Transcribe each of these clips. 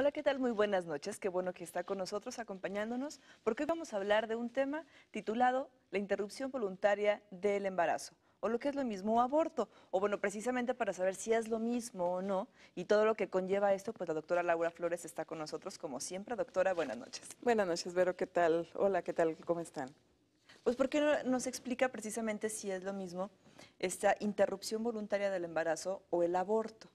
Hola, ¿qué tal? Muy buenas noches. Qué bueno que está con nosotros acompañándonos, porque hoy vamos a hablar de un tema titulado La interrupción voluntaria del embarazo o lo que es lo mismo aborto, o bueno, precisamente para saber si es lo mismo o no, y todo lo que conlleva esto, pues la doctora Laura Flores está con nosotros como siempre. Doctora, buenas noches. Buenas noches, Vero, ¿qué tal? Hola, ¿qué tal? ¿Cómo están? Pues porque nos explica precisamente si es lo mismo esta interrupción voluntaria del embarazo o el aborto.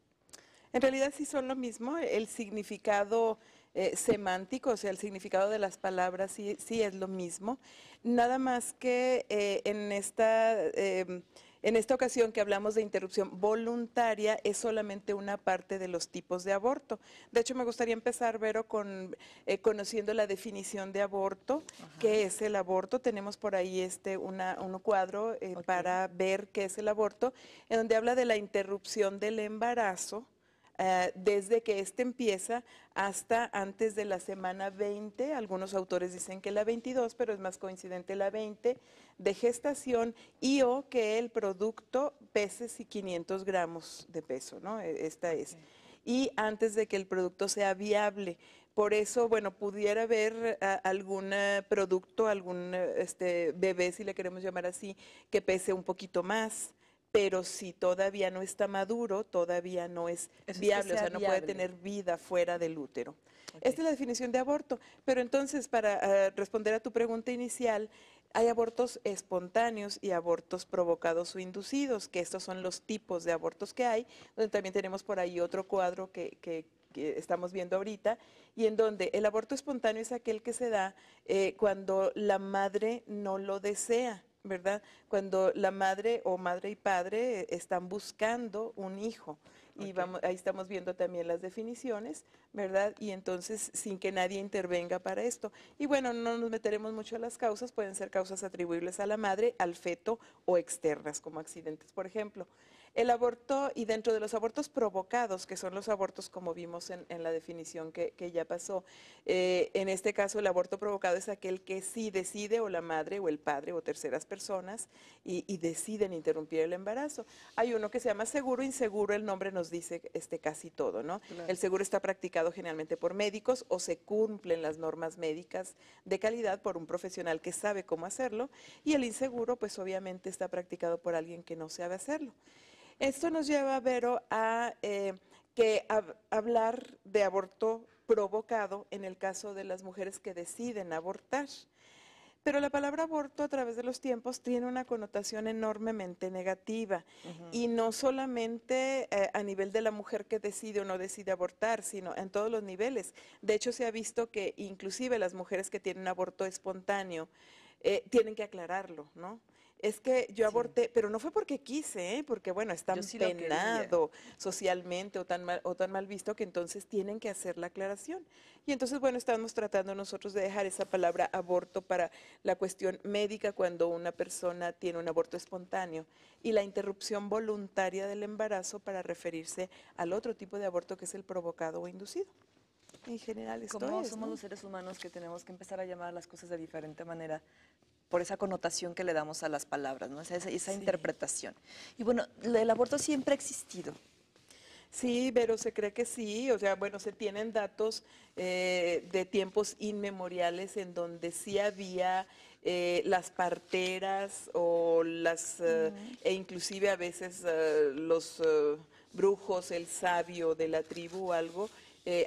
En realidad sí son lo mismo, el significado eh, semántico, o sea, el significado de las palabras sí, sí es lo mismo, nada más que eh, en, esta, em, en esta ocasión que hablamos de interrupción voluntaria es solamente una parte de los tipos de aborto. De hecho, me gustaría empezar, Vero, con, eh, conociendo la definición de aborto, que qué es el aborto. Tenemos por ahí este, una, un cuadro para ver qué es el aborto, en donde habla de la interrupción del embarazo eh, desde que este empieza hasta antes de la semana 20, algunos autores dicen que la 22, pero es más coincidente la 20, de gestación y o que el producto pese 500 gramos de peso, ¿no? E, esta es. Y antes de que el producto sea viable. Por eso, bueno, pudiera haber eh, algún eh, producto, algún este, bebé, si le queremos llamar así, que pese un poquito más pero si todavía no está maduro, todavía no es viable, o sea, no puede tener vida fuera del útero. Esta es la definición de aborto, pero entonces para ah, responder a tu pregunta inicial, hay abortos espontáneos y abortos provocados o inducidos, que estos son los tipos de abortos que hay, donde también tenemos por ahí otro cuadro que, estamos viendo ahorita, y en donde el aborto espontáneo es aquel que se da eh, cuando la madre no lo desea ¿verdad? Cuando la madre o madre y padre están buscando un hijo. Y vamos, ahí estamos viendo también las definiciones, ¿verdad? Y entonces, sin que nadie intervenga para esto. Y bueno, no nos meteremos mucho a las causas, pueden ser causas atribuibles a la madre, al feto o externas, como accidentes, por ejemplo. El aborto, y dentro de los abortos provocados, que son los abortos como vimos en, la definición que, ya pasó, eh, en este caso el aborto provocado es aquel que sí decide, o la madre, o el padre, o terceras personas, y, deciden interrumpir el embarazo. Hay uno que se llama seguro, inseguro, el nombre nos dice este, casi todo, ¿no? El seguro está practicado generalmente por médicos o se cumplen las normas médicas de calidad por un profesional que sabe cómo hacerlo, y el inseguro, pues obviamente está practicado por alguien que no sabe hacerlo. Esto nos lleva, Vero, a eh, que hablar de aborto provocado en el caso de las mujeres que deciden abortar. Pero la palabra aborto a través de los tiempos tiene una connotación enormemente negativa y no solamente eh, a nivel de la mujer que decide o no decide abortar, sino en todos los niveles. De hecho, se ha visto que inclusive las mujeres que tienen aborto espontáneo eh, tienen que aclararlo, ¿no? es que yo aborté, pero no fue porque quise, ¿eh? porque bueno, es tan penado socialmente o tan, mal, o tan mal visto que entonces tienen que hacer la aclaración. Y entonces, bueno, estamos tratando nosotros de dejar esa palabra aborto para la cuestión médica cuando una persona tiene un aborto espontáneo y la interrupción voluntaria del embarazo para referirse al otro tipo de aborto que es el provocado o inducido en general esto Como somos los seres humanos que tenemos que empezar a llamar las cosas de diferente manera por esa connotación que le damos a las palabras, ¿no? esa, interpretación. Y bueno, el aborto siempre ha existido. Sí, pero se cree que sí, o sea, bueno, se tienen datos eh, de tiempos inmemoriales en donde sí había eh, las parteras o las, eh, e inclusive a veces los brujos, el sabio de la tribu o algo,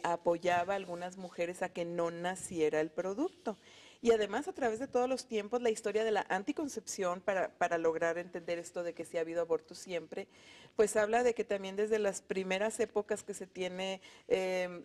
apoyaba a algunas mujeres a que no naciera el producto. Y además a través de todos los tiempos la historia de la anticoncepción para, lograr entender esto de que si ha habido aborto siempre, pues habla de que también desde las primeras épocas que se tiene em,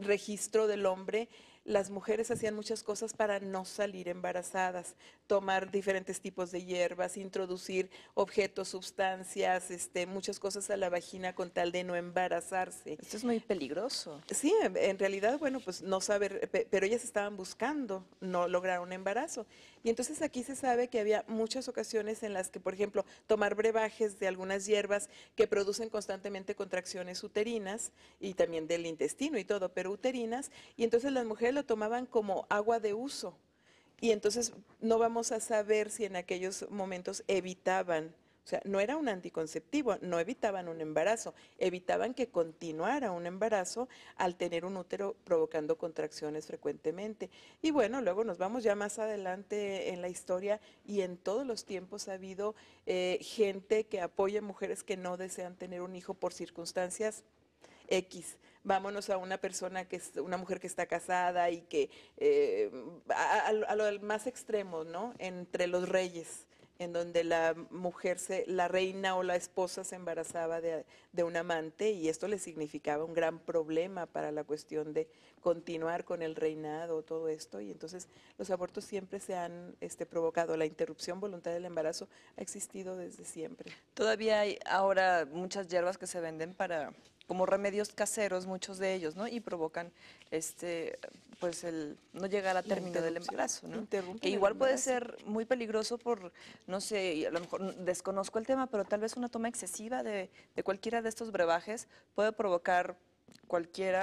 registro del hombre, las mujeres hacían muchas cosas para no salir embarazadas, tomar diferentes tipos de hierbas, introducir objetos, sustancias, este, muchas cosas a la vagina con tal de no embarazarse. Esto es muy peligroso. Sí, en realidad, bueno, pues no saber, pero ellas estaban buscando no lograr un embarazo. Y entonces aquí se sabe que había muchas ocasiones en las que, por ejemplo, tomar brebajes de algunas hierbas que producen constantemente contracciones uterinas y también del intestino y todo, pero uterinas, y entonces las mujeres lo tomaban como agua de uso. Y entonces no vamos a saber si en aquellos momentos evitaban o sea, no era un anticonceptivo, no evitaban un embarazo, evitaban que continuara un embarazo al tener un útero provocando contracciones frecuentemente. Y bueno, luego nos vamos ya más adelante en la historia y en todos los tiempos ha habido eh, gente que apoya a mujeres que no desean tener un hijo por circunstancias X. Vámonos a una persona que es una mujer que está casada y que eh, a, a, lo más extremo, ¿no? Entre los reyes en donde la mujer, se, la reina o la esposa se embarazaba de, un amante y esto le significaba un gran problema para la cuestión de continuar con el reinado, todo esto. Y entonces los abortos siempre se han este, provocado. La interrupción voluntaria del embarazo ha existido desde siempre. Todavía hay ahora muchas hierbas que se venden para como remedios caseros, muchos de ellos, ¿no? Y provocan este, pues el no llegar a término del embarazo, ¿no? Que igual puede ser muy peligroso por, no sé, a lo mejor desconozco el tema, pero tal vez una toma excesiva de, de cualquiera de estos brebajes puede provocar cualquier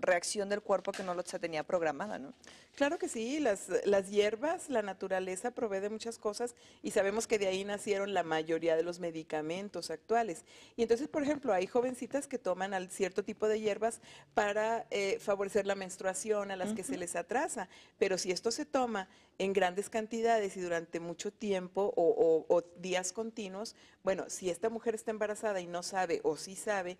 reacción del cuerpo que no lo, se tenía programada, ¿no? Claro que sí, las, las hierbas, la naturaleza provee de muchas cosas y sabemos que de ahí nacieron la mayoría de los medicamentos actuales. Y entonces, por ejemplo, hay jovencitas que toman cierto tipo de hierbas para eh, favorecer la menstruación, a las que se les atrasa, pero si esto se toma en grandes cantidades y durante mucho tiempo o, o días continuos, bueno, si esta mujer está embarazada y no sabe o sí sabe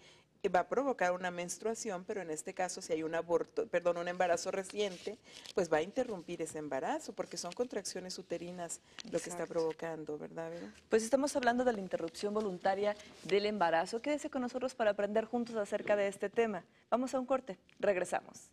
va a provocar una menstruación, pero en este caso si hay un aborto, perdón, un embarazo reciente, pues va a interrumpir ese embarazo, porque son contracciones uterinas lo que está provocando, ¿verdad? Pues estamos hablando de la interrupción voluntaria del embarazo. Quédese con nosotros para aprender juntos acerca de este tema. Vamos a un corte, regresamos.